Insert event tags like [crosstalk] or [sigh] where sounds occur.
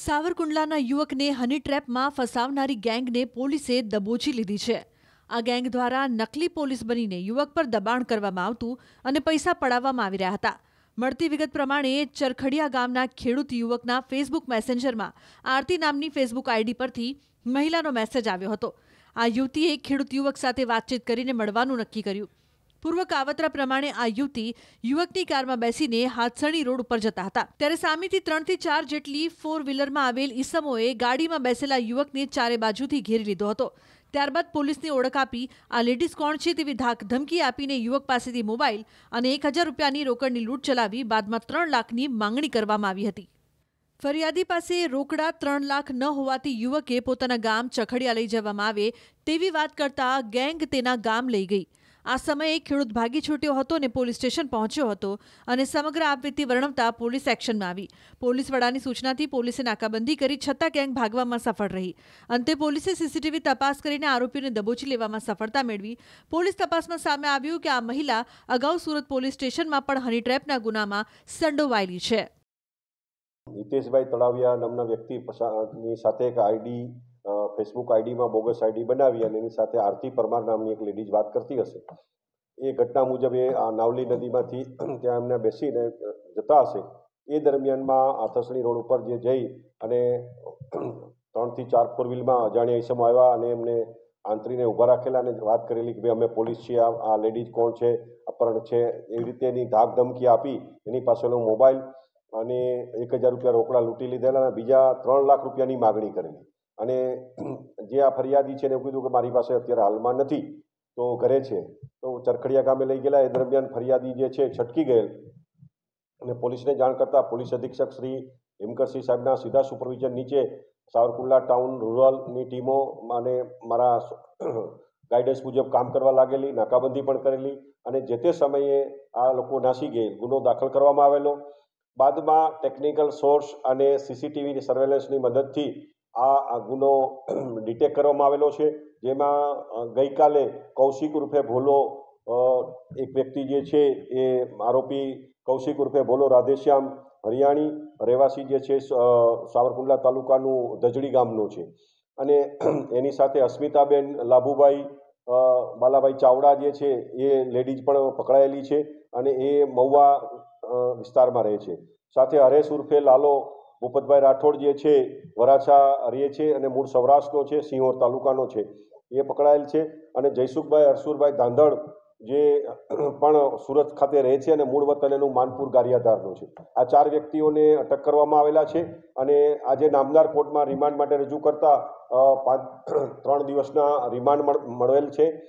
સાવરકુંડલાના યુવકને હની ટ્રેપમાં ફસાવનારી ગેંગને પોલીસે દબોચી લીધી છે આ ગેંગ દ્વારા નકલી પોલીસ બનીને યુવક પર દબાણ કરવામાં આવતું અને પૈસા પડાવવામાં આવી રહ્યા હતા મળતી વિગત પ્રમાણે ચરખડિયા ગામના ખેડૂત યુવકના ફેસબુક મેસેન્જરમાં આરતી નામની ફેસબુક આઈડી પરથી મહિલાનો મેસેજ આવ્યો હતો આ યુવતીએ ખેડૂત યુવક સાથે વાતચીત કરીને મળવાનું નક્કી કર્યું પૂર્વ કાવતરા પ્રમાણે આ યુવતી યુવકની કારમાં બેસીને હાથસણી રોડ ઉપર જતા હતા ત્યારે સામેથી ત્રણથી ચાર જેટલી ફોર વ્હીલરમાં આવેલ ઈસમોએ ગાડીમાં બેસેલા યુવકને ચારે બાજુથી ઘેરી લીધો હતો ત્યારબાદ પોલીસને ઓળખ આપી આ લેડીઝ કોણ છે તેવી ધાક ધમકી આપીને યુવક પાસેથી મોબાઈલ અને એક હજાર રૂપિયાની રોકડની લૂંટ ચલાવી બાદમાં ત્રણ લાખની માંગણી કરવામાં આવી હતી ફરિયાદી પાસે રોકડા ત્રણ લાખ ન હોવાથી યુવકે પોતાના ગામ ચખડિયા લઈ જવામાં આવે તેવી વાત કરતા ગેંગ તેના ગામ લઈ ગઈ આ સમયે ખેડૂત ભાગી છૂટ્યો હતો અને પોલીસ સ્ટેશન પહોંચ્યો હતો અને સમગ્ર આપવીતી વર્ણવતા પોલીસ એક્શનમાં આવી પોલીસ વડાની સૂચનાથી પોલીસે નાકાબંધી કરી છતાં ક્યાંક ભાગવામાં સફળ રહી અંતે પોલીસે સીસીટીવી તપાસ કરીને આરોપીને દબોચી લેવામાં સફળતા મેળવી પોલીસ તપાસમાં સામે આવ્યું કે આ મહિલા અગાઉ સુરત પોલીસ સ્ટેશનમાં પણ હની ટ્રેપના ગુનામાં સંડોવાયેલી છે હિતેશભાઈ તળાવિયા નામના વ્યક્તિ સાથે એક આઈડી ફેસબુક આઈડીમાં બોગસ આઈડી બનાવી અને એની સાથે આરતી પરમાર નામની એક લેડીઝ વાત કરતી હશે એ ઘટના મુજબ એ આ નાવલી નદીમાંથી [clears throat] ત્યાં એમને બેસીને જતા હશે એ દરમિયાનમાં આથસણી રોડ ઉપર જે જઈ અને [clears throat] ત્રણથી ચાર ફોર વ્હીલમાં અજાણ્યા ઈસમો આવ્યા અને એમને આંતરીને ઊભા રાખેલા અને વાત કરેલી કે ભાઈ અમે પોલીસ છીએ આ લેડીઝ કોણ છે અપહરણ છે એવી રીતે એની ધાક ધમકી આપી એની પાસેનો મોબાઈલ અને એક હજાર રૂપિયા રોકડા લૂંટી લીધેલા અને બીજા ત્રણ લાખ રૂપિયાની માગણી કરેલી અને [clears throat] જે આ ફરિયાદી છે એને એવું કીધું કે મારી પાસે અત્યારે હાલમાં નથી તો ઘરે છે તો ચરખડિયા ગામે લઈ ગયેલા એ દરમિયાન ફરિયાદી જે છે છટકી ગયેલ અને પોલીસને જાણ કરતાં પોલીસ અધિક્ષક શ્રી હિમકરસિંહ સાહેબના સીધા સુપરવિઝન નીચે સાવરકુંડલા ટાઉન રૂરલની ટીમો અને મારા [clears throat] ગાઈડન્સ મુજબ કામ કરવા લાગેલી નાકાબંધી પણ કરેલી અને જે તે સમયે આ લોકો નાસી ગયેલ ગુનો દાખલ કરવામાં આવેલો બાદમાં ટેકનિકલ સોર્સ અને સીસીટીવી સર્વેલન્સની મદદથી આ આ ગુનો ડિટેક [clears throat] કરવામાં આવેલો છે જેમાં ગઈકાલે કૌશિક રૂપે ભોલો એક વ્યક્તિ જે છે એ આરોપી કૌશિક રૂપે ભોલો રાધેશ્યામ હરિયાણી રહેવાસી જે છે સાવરકુંડલા તાલુકાનું ધજડી ગામનું છે અને [clears throat] એની સાથે અસ્મિતાબેન લાભુભાઈ બાલાભાઈ ચાવડા જે છે એ લેડીઝ પણ પકડાયેલી છે અને એ મહુવા વિસ્તારમાં રહે છે સાથે હરેશ ઉર્ફે લાલો ભૂપતભાઈ રાઠોડ જે છે વરાછા રહે છે અને મૂળ સૌરાષ્ટ્રનો છે સિંહોર તાલુકાનો છે એ પકડાયેલ છે અને જયસુખભાઈ હરસુરભાઈ ધાંધળ જે પણ સુરત ખાતે રહે છે અને મૂળ વતન એનું માનપુર ગારિયાધારનું છે આ ચાર વ્યક્તિઓને અટક કરવામાં આવેલા છે અને આજે નામદાર કોર્ટમાં રિમાન્ડ માટે રજૂ કરતા પાંચ ત્રણ દિવસના રિમાન્ડ મળેલ છે